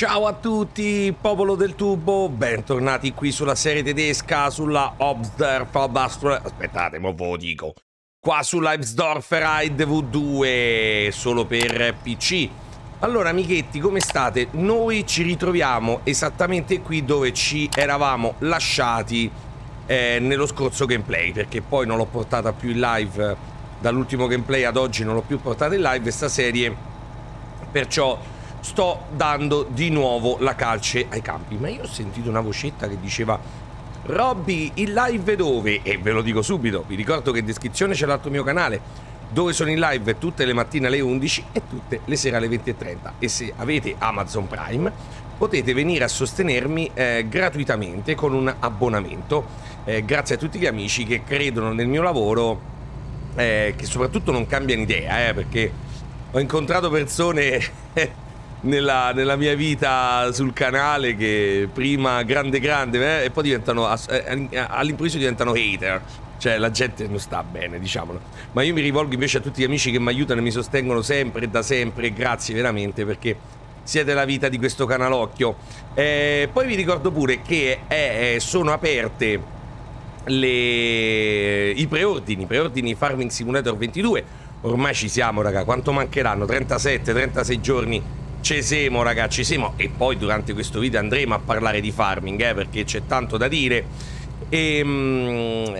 Ciao a tutti, popolo del tubo, bentornati qui sulla serie tedesca, sulla Obsdorfer... Aspettate, mo ve lo dico. Qua sulla Obsdorfer Ride V2, solo per PC. Allora, amichetti, come state? Noi ci ritroviamo esattamente qui dove ci eravamo lasciati eh, nello scorso gameplay, perché poi non l'ho portata più in live, dall'ultimo gameplay ad oggi non l'ho più portata in live, questa serie, perciò sto dando di nuovo la calce ai campi. Ma io ho sentito una vocetta che diceva Robby, in live dove? E ve lo dico subito, vi ricordo che in descrizione c'è l'altro mio canale dove sono in live tutte le mattine alle 11 e tutte le sere alle 20.30 e se avete Amazon Prime potete venire a sostenermi eh, gratuitamente con un abbonamento eh, grazie a tutti gli amici che credono nel mio lavoro eh, che soprattutto non cambiano idea eh, perché ho incontrato persone nella, nella, mia vita sul canale che prima grande grande eh, e poi diventano eh, eh, eh, all'improvviso diventano hater. Cioè la gente non sta bene, diciamolo. Ma io mi rivolgo invece a tutti gli amici che mi aiutano e mi sostengono sempre e da sempre. Grazie veramente perché siete la vita di questo canalocchio. Eh, poi vi ricordo pure che è, sono aperte le, i preordini, preordini Farming Simulator 22. Ormai ci siamo, raga. Quanto mancheranno? 37, 36 giorni Cesemo ragazzi, Cesemo e poi durante questo video andremo a parlare di farming eh, perché c'è tanto da dire e, ehm,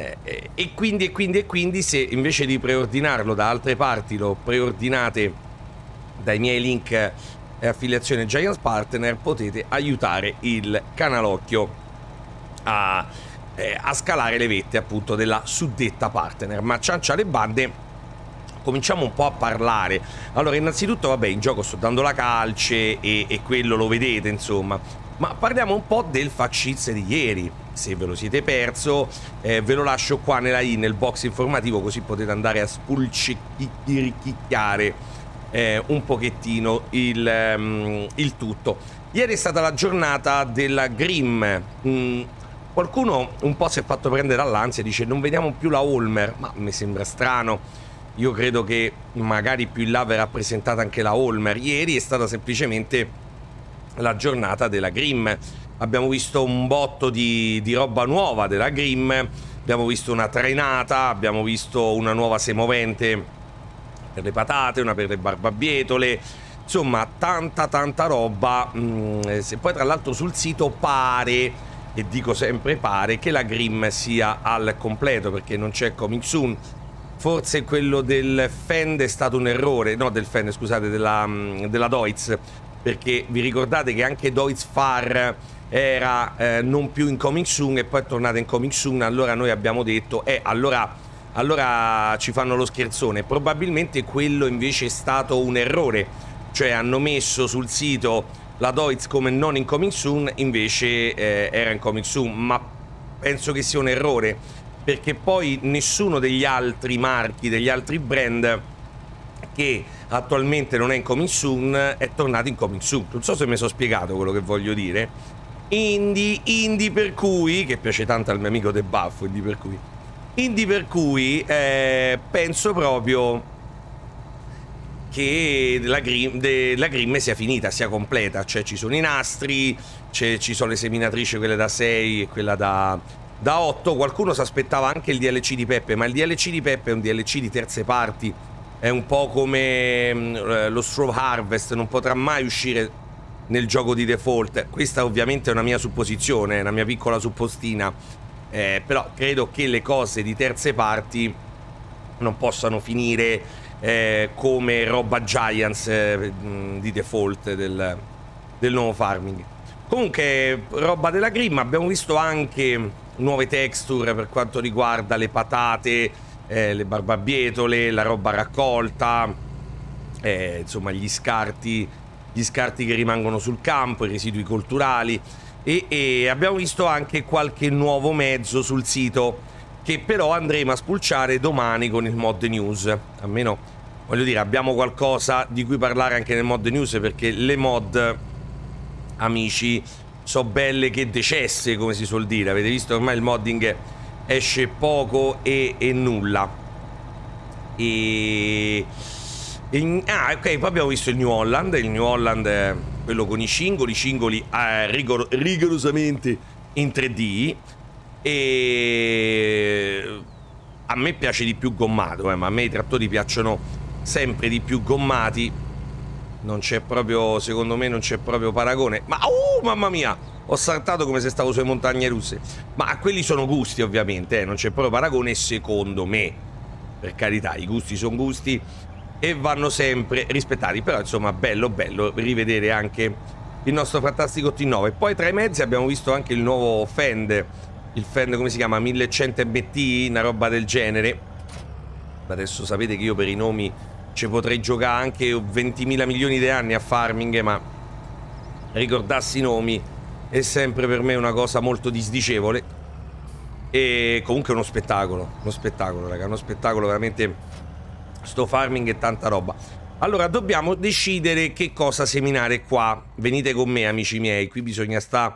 e, quindi, e, quindi, e quindi se invece di preordinarlo da altre parti lo preordinate dai miei link e eh, affiliazione Giants Partner potete aiutare il canalocchio a, eh, a scalare le vette appunto della suddetta partner ma ciancia le bande cominciamo un po' a parlare. Allora, innanzitutto, vabbè, in gioco sto dando la calce e, e quello lo vedete, insomma. Ma parliamo un po' del faccizze di ieri. Se ve lo siete perso, eh, ve lo lascio qua nella i nel box informativo, così potete andare a spulcicchiare eh, un pochettino il, um, il, tutto. Ieri è stata la giornata della Grimm. Mm, qualcuno un po' si è fatto prendere all'ansia e dice non vediamo più la Holmer, ma mi sembra strano io credo che magari più in là verrà presentata anche la Holmer. Ieri è stata semplicemente la giornata della Grimm. Abbiamo visto un botto di, di roba nuova della Grimm, abbiamo visto una trainata, abbiamo visto una nuova semovente per le patate, una per le barbabietole, insomma tanta tanta roba. Mm, se poi tra l'altro sul sito pare, e dico sempre pare, che la Grimm sia al completo perché non c'è Coming Soon forse quello del Fend è stato un errore, no del Fend scusate, della, mm, della Deutz, perché vi ricordate che anche Deutz Far era eh, non più in coming soon e poi è tornata in coming soon, allora noi abbiamo detto, eh allora, allora ci fanno lo scherzone, probabilmente quello invece è stato un errore, cioè hanno messo sul sito la Deutz come non in coming soon, invece eh, era in coming soon, ma penso che sia un errore perché poi nessuno degli altri marchi, degli altri brand che attualmente non è in coming soon è tornato in coming soon. Non so se mi sono spiegato quello che voglio dire. Indie, indie per cui, che piace tanto al mio amico De Baffo, indie per cui, indie per cui eh, penso proprio che la, grim, de, la grimme sia finita, sia completa, cioè ci sono i nastri, ci sono le seminatrici, quelle da 6 e quella da da 8 qualcuno si aspettava anche il DLC di Peppe, ma il DLC di Peppe è un DLC di terze parti, è un po' come mm, eh, lo Straw Harvest, non potrà mai uscire nel gioco di default. Questa ovviamente è una mia supposizione, una mia piccola suppostina, eh, però credo che le cose di terze parti non possano finire eh, come roba Giants eh, mm, di default del, del nuovo farming. Comunque, roba della Grimm abbiamo visto anche nuove texture per quanto riguarda le patate, eh, le barbabietole, la roba raccolta, eh, insomma gli scarti, gli scarti che rimangono sul campo, i residui culturali e, e abbiamo visto anche qualche nuovo mezzo sul sito che però andremo a spulciare domani con il mod news, almeno voglio dire, abbiamo qualcosa di cui parlare anche nel mod news perché le mod, amici, so belle che decesse, come si suol dire. Avete visto ormai il modding esce poco e, e nulla. E... In, ah, ok, poi abbiamo visto il New Holland, il New Holland, quello con i cingoli, cingoli eh, rigor, rigorosamente in 3D. E a me piace di più gommato, eh, ma a me i trattori piacciono sempre di più gommati non c'è proprio, secondo me non c'è proprio paragone. Ma, oh, mamma mia! Ho saltato come se stavo sulle montagne russe. Ma quelli sono gusti, ovviamente, eh. Non c'è proprio paragone, secondo me. Per carità, i gusti sono gusti e vanno sempre rispettati. Però, insomma, bello, bello rivedere anche il nostro fantastico T9. Poi tra i mezzi abbiamo visto anche il nuovo Fend. Il Fend, come si chiama? 1100 MT, una roba del genere. Adesso sapete che io per i nomi ci potrei giocare anche 20.000 milioni di anni a farming, ma ricordarsi i nomi è sempre per me una cosa molto disdicevole. E comunque uno spettacolo, uno spettacolo, raga, uno spettacolo veramente sto farming e tanta roba. Allora, dobbiamo decidere che cosa seminare qua. Venite con me, amici miei, qui bisogna stare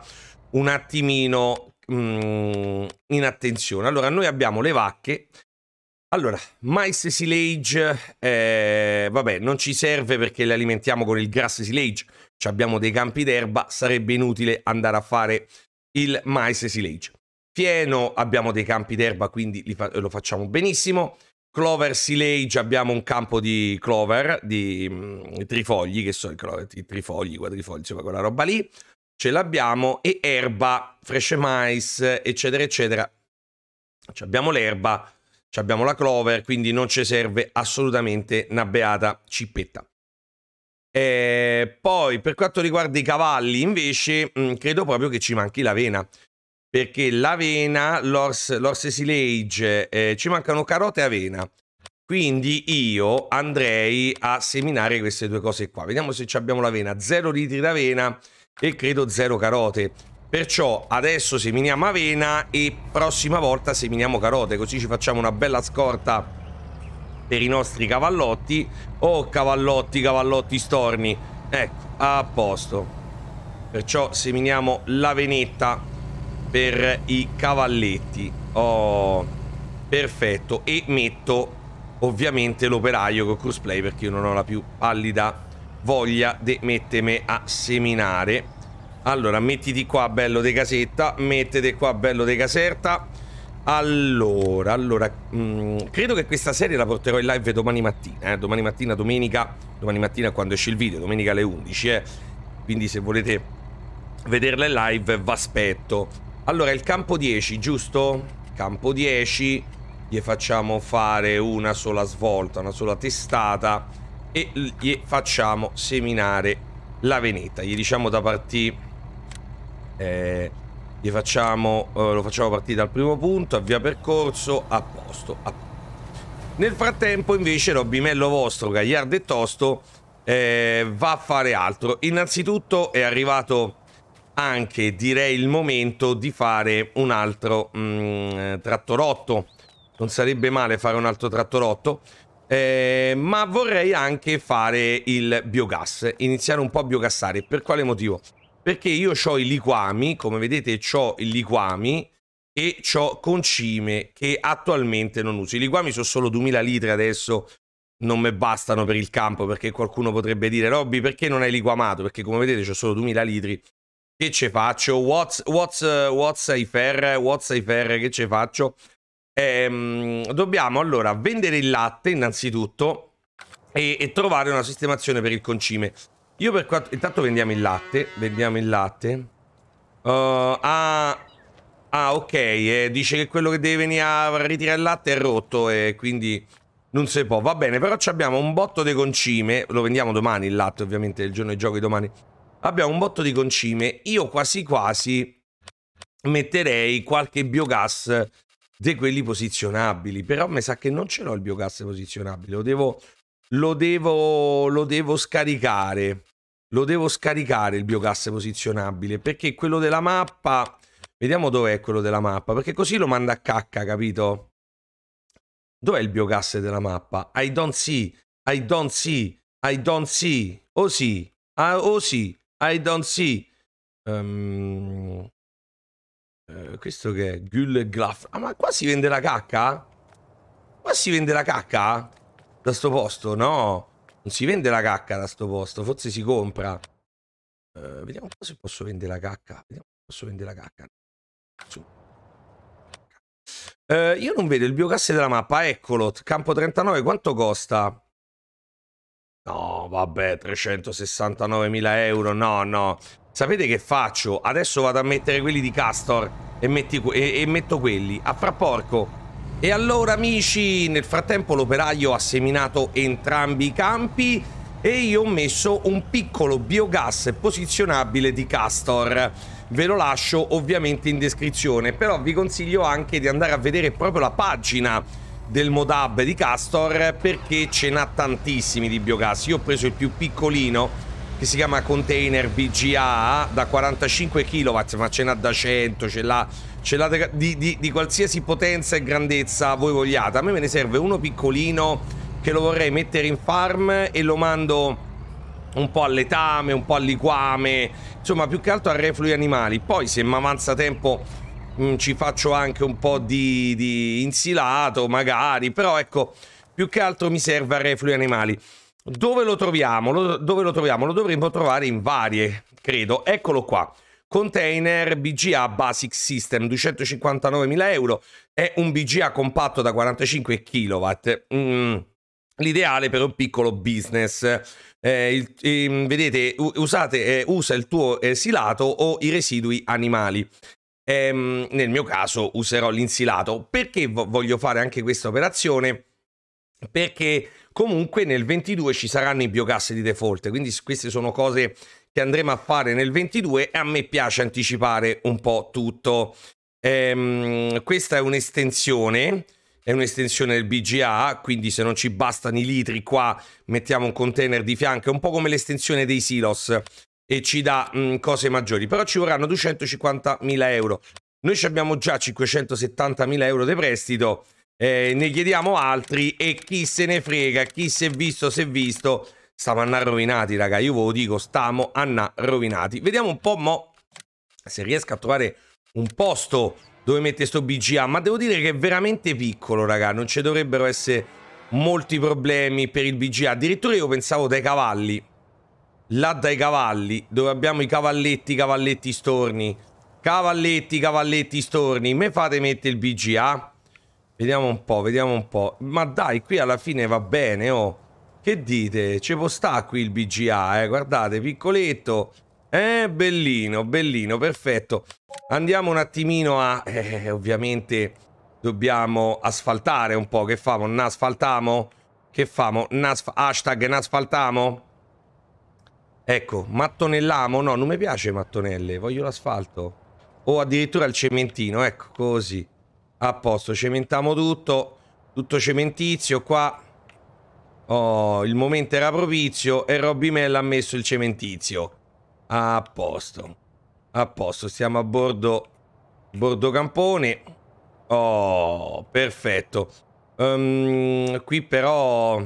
un attimino mh, mm, in attenzione. Allora, noi abbiamo le vacche allora, mais silage, eh, vabbè, non ci serve perché le alimentiamo con il grass silage, cioè abbiamo dei campi d'erba, sarebbe inutile andare a fare il mais silage. Fieno abbiamo dei campi d'erba, quindi fa lo facciamo benissimo. Clover silage abbiamo un campo di clover, di mh, mm, trifogli, che sono i trifogli, i quadrifogli, insomma quella roba lì. Ce l'abbiamo e erba, fresh mais, eccetera, eccetera. Cioè abbiamo l'erba abbiamo la Clover, quindi non ci serve assolutamente una beata cippetta. E poi per quanto riguarda i cavalli invece mh, mm, credo proprio che ci manchi l'avena perché l'avena, l'ors, l'orse silage, eh, ci mancano carote e avena quindi io andrei a seminare queste due cose qua vediamo se abbiamo l'avena Zero litri d'avena e credo zero carote Perciò adesso seminiamo avena e prossima volta seminiamo carote, così ci facciamo una bella scorta per i nostri cavallotti. Oh, cavallotti, cavallotti storni. Ecco, a posto. Perciò seminiamo l'avenetta per i cavalletti. Oh, perfetto. E metto ovviamente l'operaio con crossplay perché io non ho la più pallida voglia di mettermi a seminare. Allora, mettiti qua, bello de casetta. Mettete qua, bello de caserta. Allora, allora mh, mm, credo che questa serie la porterò in live domani mattina, eh? domani mattina, domenica, domani mattina quando esce il video, domenica alle 11, eh? quindi se volete vederla in live aspetto. Allora, il campo 10, giusto? Campo 10, gli facciamo fare una sola svolta, una sola testata e gli facciamo seminare la veneta, gli diciamo da partire eh, facciamo, eh, lo facciamo partire dal primo punto, avvia percorso, a posto, a Nel frattempo invece Robimello vostro, Gagliardo e Tosto eh, va a fare altro. Innanzitutto è arrivato anche direi il momento di fare un altro mh, mm, trattorotto. Non sarebbe male fare un altro trattorotto. Eh, ma vorrei anche fare il biogas, iniziare un po' a biogassare. Per quale motivo? perché io ho i liquami, come vedete ho i liquami e ho concime che attualmente non uso. I liquami sono solo 2000 litri adesso, non mi bastano per il campo perché qualcuno potrebbe dire Robby perché non hai liquamato? Perché come vedete ho solo 2000 litri. Che ce faccio? What's, what's, what's I fair? What's I fair? Che ce faccio? Ehm, dobbiamo allora vendere il latte innanzitutto e, e trovare una sistemazione per il concime. Io per quanto... Intanto vendiamo il latte. Vendiamo il latte. Uh, ah... Ah, ok. Eh, dice che quello che deve venire a ritirare il latte è rotto e eh, quindi... Non si può, va bene, però abbiamo un botto di concime, lo vendiamo domani il latte ovviamente, il giorno dei giochi domani. Abbiamo un botto di concime, io quasi quasi metterei qualche biogas di quelli posizionabili, però mi sa che non ce l'ho il biogas posizionabile, lo devo lo devo, lo devo scaricare. Lo devo scaricare il biogas posizionabile perché quello della mappa. Vediamo dov'è quello della mappa perché così lo manda a cacca, capito? Dov'è il biogas della mappa? I don't see, I don't see, I don't see. Oh sì, ah, oh sì, I don't see. Um, questo che è? Gull e Glaff. Ah, ma qua si vende la cacca? Qua si vende la cacca? da sto posto, no. Non si vende la cacca da sto posto, forse si compra. Uh, vediamo un po' se posso vendere la cacca. Vediamo se posso vendere la cacca. Uh, io non vedo il biogas della mappa, eccolo, campo 39, quanto costa? No, vabbè, 369.000 euro, no, no. Sapete che faccio? Adesso vado a mettere quelli di Castor e, metti, e, e metto quelli. A fra porco. E allora amici, nel frattempo l'operaio ha seminato entrambi i campi e io ho messo un piccolo biogas posizionabile di Castor. Ve lo lascio ovviamente in descrizione, però vi consiglio anche di andare a vedere proprio la pagina del modab di Castor perché ce n'ha tantissimi di biogas. Io ho preso il più piccolino che si chiama container BGA da 45 kW, ma ce n'ha da 100, ce l'ha Ce l'avete di, di, di qualsiasi potenza e grandezza voi vogliate. A me me ne serve uno piccolino che lo vorrei mettere in farm e lo mando un po' all'etame, un po' al liquame, insomma più che altro a reflui animali. Poi se mi avanza tempo mh, mm, ci faccio anche un po' di, di, insilato magari, però ecco, più che altro mi serve a reflui animali. Dove lo troviamo? Lo, dove lo troviamo? Lo dovremmo trovare in varie, credo. Eccolo qua. Container BGA Basic System 259.000 euro è un BGA compatto da 45 kW. Mm l'ideale per un piccolo business. Eh, il, eh, vedete, usate, eh, usa il tuo eh, silato o i residui animali. Ehm, nel mio caso userò l'insilato. Perché voglio fare anche questa operazione? Perché comunque nel 22 ci saranno i biogas di default, quindi queste sono cose che andremo a fare nel 22 e a me piace anticipare un po' tutto. Ehm, questa è un'estensione, è un'estensione del BGA, quindi se non ci bastano i litri qua mettiamo un container di fianco, è un po' come l'estensione dei silos e ci dà mh, mm, cose maggiori, però ci vorranno 250.000 euro. Noi ci abbiamo già 570.000 euro di prestito, eh, ne chiediamo altri e chi se ne frega, chi si è visto, si è visto Stiamo a rovinati, raga. Io ve lo dico, stiamo a rovinati. Vediamo un po' mo se riesco a trovare un posto dove mette sto BGA. Ma devo dire che è veramente piccolo, raga. Non ci dovrebbero essere molti problemi per il BGA. Addirittura io pensavo dai cavalli. Là dai cavalli, dove abbiamo i cavalletti, cavalletti, storni. Cavalletti, cavalletti, storni. Me fate mettere il BGA? Vediamo un po', vediamo un po'. Ma dai, qui alla fine va bene, oh. Che dite? Ci può sta qui il BGA, eh? Guardate, piccoletto. Eh, bellino, bellino, perfetto. Andiamo un attimino a... Eh, ovviamente dobbiamo asfaltare un po'. Che famo? N'asfaltamo? Che famo? Nasf hashtag n'asfaltamo? Ecco, mattonellamo? No, non mi piace mattonelle, voglio l'asfalto. O addirittura il cementino, ecco, così. A posto, cementiamo tutto. Tutto cementizio qua. Oh, il momento era propizio e Robby Mell ha messo il cementizio. A posto. A posto, siamo a bordo, bordo campone. Oh, perfetto. Um, qui però...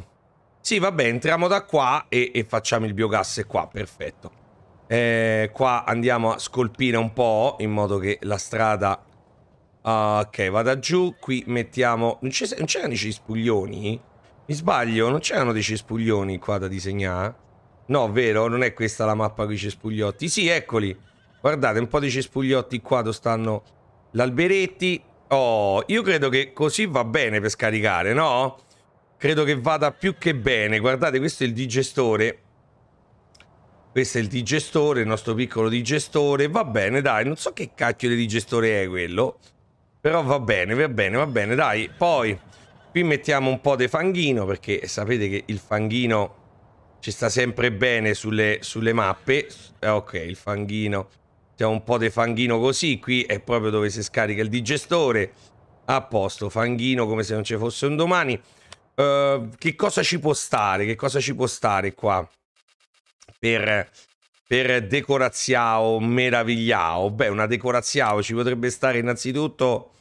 Sì, vabbè, entriamo da qua e, e facciamo il biogas qua, perfetto. Eh, qua andiamo a scolpire un po', in modo che la strada... Ah, ok, vada giù, qui mettiamo... Non c'erano i spuglioni? Mi sbaglio, non c'erano dei cespuglioni qua da disegnare? No, vero? Non è questa la mappa con i cespugliotti? Sì, eccoli. Guardate, un po' di cespugliotti qua dove stanno l'alberetti. Oh, io credo che così va bene per scaricare, no? Credo che vada più che bene. Guardate, questo è il digestore. Questo è il digestore, il nostro piccolo digestore. Va bene, dai. Non so che cacchio di digestore è quello. Però va bene, va bene, va bene, dai. Poi... Qui mettiamo un po' di fanghino perché sapete che il fanghino ci sta sempre bene sulle, sulle mappe. Eh, ok, il fanghino. Mettiamo un po' di fanghino così. Qui è proprio dove si scarica il digestore. A posto, fanghino come se non ci fosse un domani. Uh, che cosa ci può stare? Che cosa ci può stare qua? Per, per decoraziao, meravigliao. Beh, una decoraziao ci potrebbe stare innanzitutto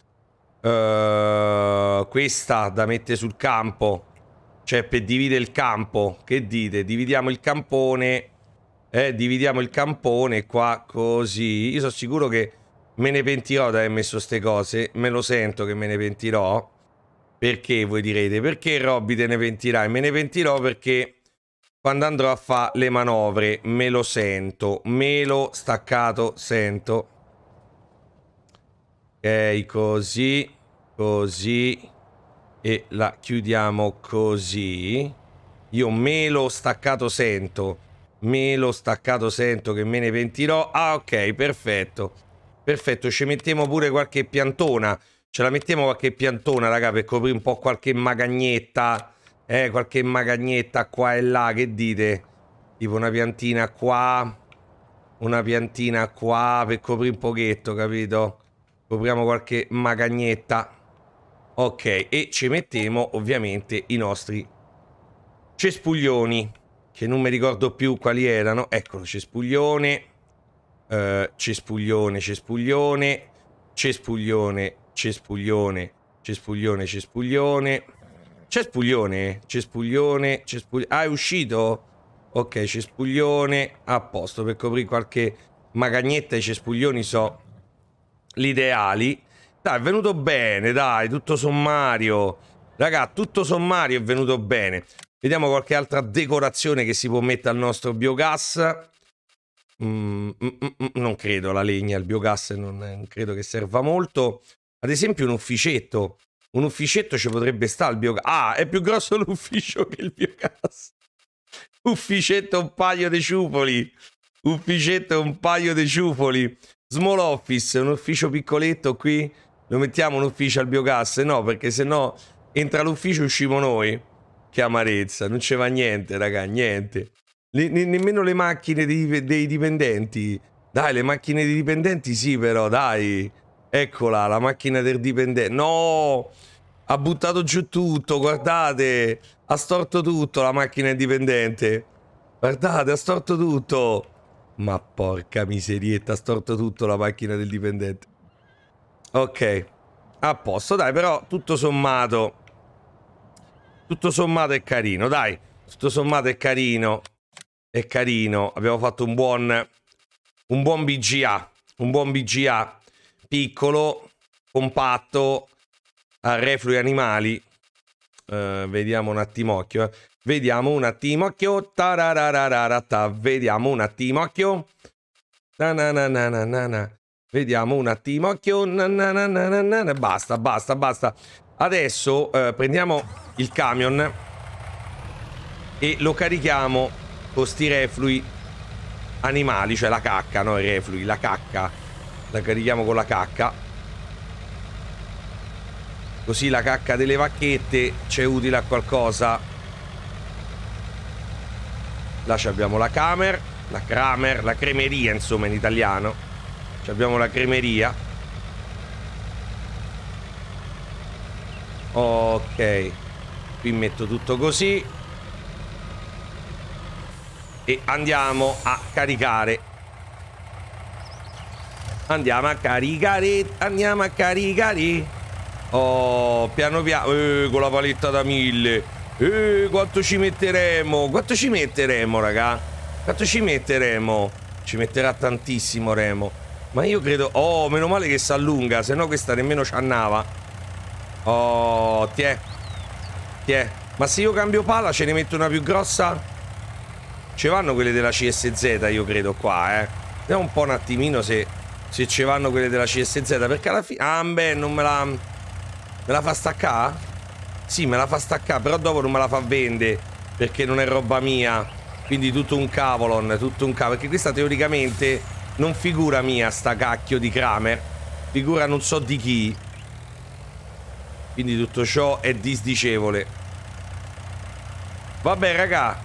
eh, questa da mettere sul campo. Cioè, per dividere il campo. Che dite? Dividiamo il campone. Eh, dividiamo il campone qua così. Io sono sicuro che me ne pentirò di aver messo queste cose. Me lo sento che me ne pentirò. Perché voi direte? Perché Robby te ne pentirai? Me ne pentirò perché quando andrò a fare le manovre me lo sento. Me lo staccato sento. Ok, così. Così. E la chiudiamo così. Io me melo staccato sento. me Melo staccato sento che me ne pentirò. Ah, ok, perfetto. Perfetto, ci mettiamo pure qualche piantona. Ce la mettiamo qualche piantona, raga, per coprire un po' qualche magagnetta. Eh, qualche magagnetta qua e là, che dite? Tipo una piantina qua, una piantina qua, per coprire un pochetto, capito? Copriamo qualche magagnetta. Ok, e ci mettiamo ovviamente i nostri cespuglioni, che non mi ricordo più quali erano. Eccolo, cespuglione, eh, cespuglione, cespuglione, cespuglione, cespuglione, cespuglione, cespuglione. Cespuglione, cespuglione, cespuglione. Ah, è uscito? Ok, cespuglione, a posto, per coprire qualche magagnetta i cespuglioni sono l'ideali. Dai, è venuto bene, dai, tutto sommario. Raga, tutto sommario è venuto bene. Vediamo qualche altra decorazione che si può mettere al nostro biogas. Mm, mm, mm, mm non credo la legna, il biogas non, eh, non, credo che serva molto. Ad esempio un ufficetto. Un ufficetto ci potrebbe stare il biogas. Ah, è più grosso l'ufficio che il biogas. Ufficetto un paio di ciupoli. Ufficetto un paio di ciupoli. Small office, un ufficio piccoletto qui lo mettiamo un ufficio al biogas? No, perché se no entra l'ufficio e usciamo noi. Che amarezza, non c'è va niente, raga, niente. ne nemmeno le macchine dei, dei dipendenti. Dai, le macchine dei dipendenti sì, però, dai. Eccola, la macchina del dipendente. No! Ha buttato giù tutto, guardate. Ha storto tutto la macchina indipendente. Guardate, ha storto tutto. Ma porca miserietta, ha storto tutto la macchina del dipendente. Ok. A posto, dai, però tutto sommato... Tutto sommato è carino, dai. Tutto sommato è carino. È carino. Abbiamo fatto un buon... Un buon BGA. Un buon BGA. Piccolo, compatto, a reflui animali. Uh, vediamo un attimocchio. Eh. Vediamo un attimocchio. Eh. Vediamo un attimocchio. Na na na na na na Vediamo un attimo. Occhio. Basta, basta, basta. Adesso eh, prendiamo il camion e lo carichiamo con sti reflui animali, cioè la cacca, no? I reflui, la cacca. La carichiamo con la cacca. Così la cacca delle vacchette c'è utile a qualcosa. Là abbiamo la Camer, la Kramer, la cremeria, insomma, in italiano. Ci abbiamo la cremeria. Ok. Qui metto tutto così. E andiamo a caricare. Andiamo a caricare. Andiamo a caricare. Oh, piano piano. Eh, con la paletta da mille. Eh, quanto ci metteremo? Quanto ci metteremo, raga? Quanto ci metteremo? Ci metterà tantissimo Remo. Ma io credo... Oh, meno male che si allunga, se no questa nemmeno ci annava. Oh, tiè. Tiè. Ma se io cambio pala ce ne metto una più grossa? Ci vanno quelle della CSZ, io credo, qua, eh. Vediamo un po' un attimino se, se ci vanno quelle della CSZ, perché alla fine... Ah, beh, non me la... Me la fa staccare? Sì, me la fa staccare, però dopo non me la fa vendere, perché non è roba mia. Quindi tutto un cavolon, tutto un cavolo. Perché questa teoricamente non figura mia sta cacchio di Kramer. Figura non so di chi. Quindi tutto ciò è disdicevole. Vabbè, raga.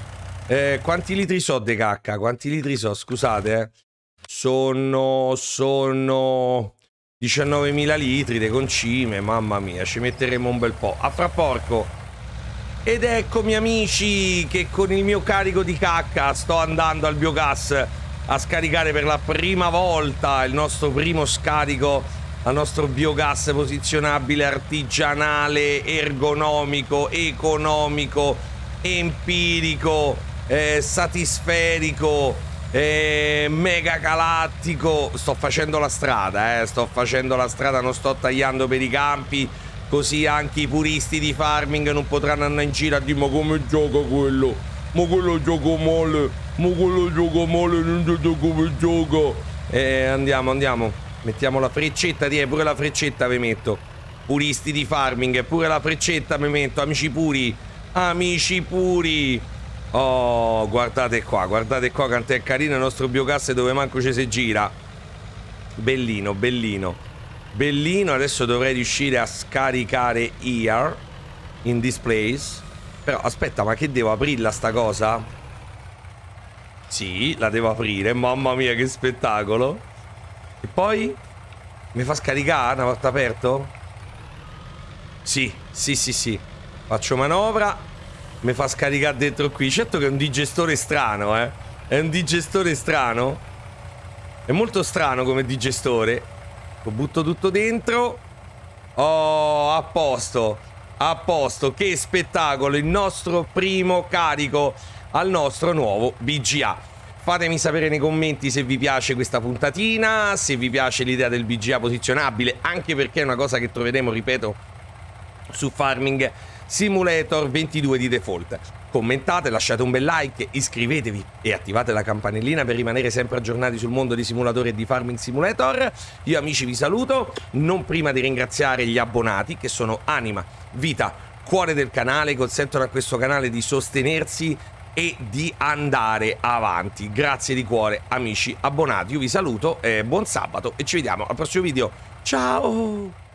Eh, quanti litri so di cacca? Quanti litri so? Scusate, eh. Sono... Sono... 19.000 litri di concime, mamma mia, ci metteremo un bel po'. A fra porco. Ed eccomi amici che con il mio carico di cacca sto andando al biogas a scaricare per la prima volta il nostro primo scarico al nostro biogas posizionabile artigianale, ergonomico, economico, empirico, eh, satisferico, eh, mega galattico. Sto facendo la strada, eh, sto facendo la strada, non sto tagliando per i campi. Così anche i puristi di farming non potranno andare in giro a dire ma come gioca quello? Ma quello gioco male. Ma quello gioco male, non so come gioco. Eh, andiamo, andiamo. Mettiamo la freccetta di... pure la freccetta vi metto. Puristi di farming, pure la freccetta mi metto, amici puri. Amici puri. Oh, guardate qua, guardate qua quanto è carino il nostro biogas dove manco ci si gira. Bellino, bellino. Bellino, adesso dovrei riuscire a scaricare IR in displays. Però aspetta, ma che devo aprirla sta cosa? Sì, la devo aprire. Mamma mia, che spettacolo. E poi? Mi fa scaricare una volta aperto? Sì, sì, sì, sì. Faccio manovra. Mi fa scaricare dentro qui. Certo che è un digestore strano, eh. È un digestore strano. È molto strano come digestore. Lo butto tutto dentro. Oh, a posto. A posto. Che spettacolo. Il nostro primo carico al nostro nuovo BGA. Fatemi sapere nei commenti se vi piace questa puntatina, se vi piace l'idea del BGA posizionabile, anche perché è una cosa che troveremo, ripeto, su Farming Simulator 22 di default. Commentate, lasciate un bel like, iscrivetevi e attivate la campanellina per rimanere sempre aggiornati sul mondo di simulatori e di Farming Simulator. Io amici vi saluto, non prima di ringraziare gli abbonati che sono anima, vita, cuore del canale, consentono a questo canale di sostenersi e di andare avanti. Grazie di cuore amici abbonati, io vi saluto, eh, buon sabato e ci vediamo al prossimo video. Ciao!